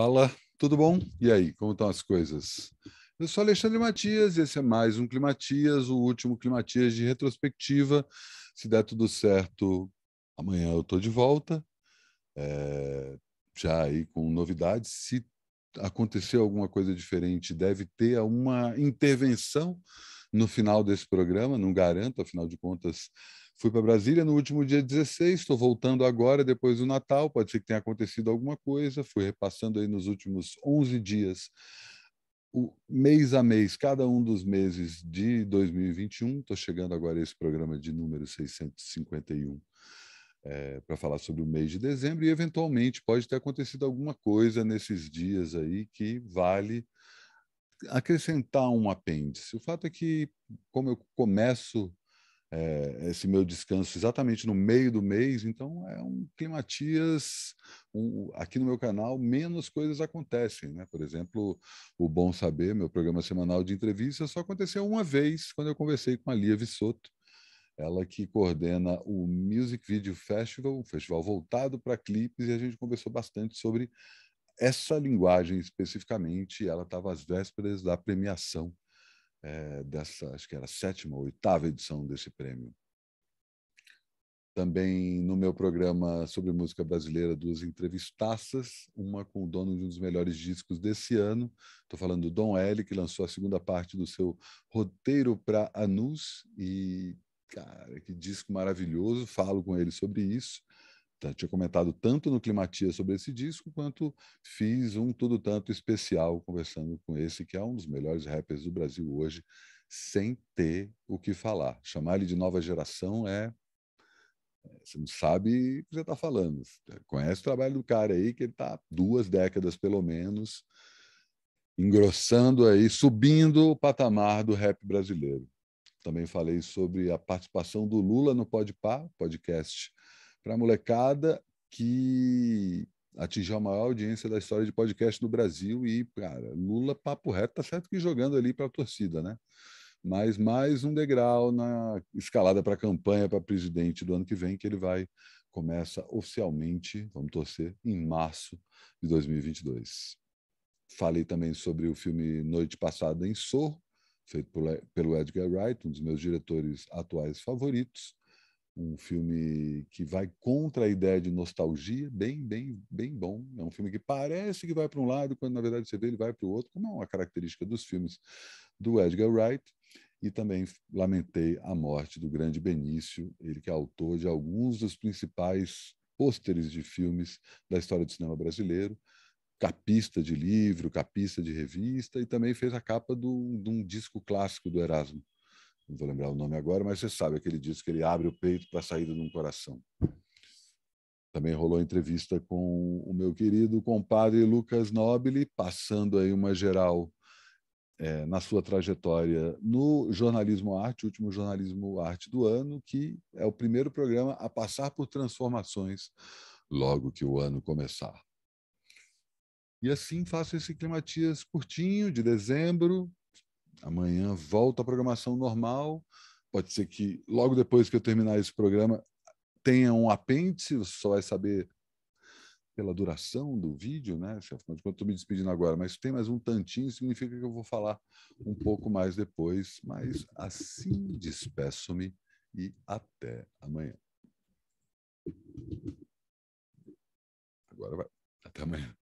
Fala, tudo bom? E aí, como estão as coisas? Eu sou Alexandre Matias e esse é mais um Climatias, o último Climatias de retrospectiva. Se der tudo certo, amanhã eu estou de volta, é, já aí com novidades. Se acontecer alguma coisa diferente, deve ter uma intervenção no final desse programa, não garanto, afinal de contas, Fui para Brasília no último dia 16, estou voltando agora, depois do Natal, pode ser que tenha acontecido alguma coisa. Fui repassando aí nos últimos 11 dias, o, mês a mês, cada um dos meses de 2021. Estou chegando agora a esse programa de número 651. É, para falar sobre o mês de dezembro e eventualmente pode ter acontecido alguma coisa nesses dias aí que vale acrescentar um apêndice. O fato é que, como eu começo é, esse meu descanso exatamente no meio do mês, então é um climatias. Um, aqui no meu canal, menos coisas acontecem, né? Por exemplo, o Bom Saber, meu programa semanal de entrevista, só aconteceu uma vez quando eu conversei com a Lia Vissoto, ela que coordena o Music Video Festival, um festival voltado para clipes, e a gente conversou bastante sobre essa linguagem especificamente. Ela estava às vésperas da premiação é, dessa, acho que era a sétima ou oitava edição desse prêmio. Também no meu programa sobre música brasileira, duas entrevistaças, uma com o dono de um dos melhores discos desse ano, estou falando do Dom L, que lançou a segunda parte do seu roteiro para Anus, e, cara, que disco maravilhoso, falo com ele sobre isso. Tá, tinha comentado tanto no Climatia sobre esse disco, quanto fiz um tudo tanto especial conversando com esse, que é um dos melhores rappers do Brasil hoje, sem ter o que falar. Chamar ele de nova geração é. é você não sabe o que você está falando. Você conhece o trabalho do cara aí, que ele está duas décadas pelo menos, engrossando aí, subindo o patamar do rap brasileiro. Também falei sobre a participação do Lula no Podpah, podcast para a molecada que atingiu a maior audiência da história de podcast no Brasil e, cara, Lula, papo reto, tá certo que jogando ali para a torcida, né? Mas mais um degrau na escalada para a campanha para presidente do ano que vem, que ele vai, começa oficialmente, vamos torcer, em março de 2022. Falei também sobre o filme Noite Passada em Sorro, feito por, pelo Edgar Wright, um dos meus diretores atuais favoritos, um filme que vai contra a ideia de nostalgia, bem, bem, bem bom. É um filme que parece que vai para um lado, quando na verdade você vê ele vai para o outro, como é uma característica dos filmes do Edgar Wright. E também lamentei a morte do grande Benício, ele que é autor de alguns dos principais pôsteres de filmes da história do cinema brasileiro, capista de livro, capista de revista, e também fez a capa de um disco clássico do Erasmo, não vou lembrar o nome agora, mas você sabe que ele diz que ele abre o peito para a saída de um coração. Também rolou entrevista com o meu querido compadre Lucas Nobili, passando aí uma geral é, na sua trajetória no jornalismo arte, último jornalismo arte do ano, que é o primeiro programa a passar por transformações logo que o ano começar. E assim faço esse climatias curtinho de dezembro, Amanhã volta a programação normal. Pode ser que logo depois que eu terminar esse programa tenha um apêndice, você só vai saber pela duração do vídeo, né? Afinal de contas, estou me despedindo agora, mas tem mais um tantinho, significa que eu vou falar um pouco mais depois. Mas assim despeço-me e até amanhã. Agora vai. Até amanhã.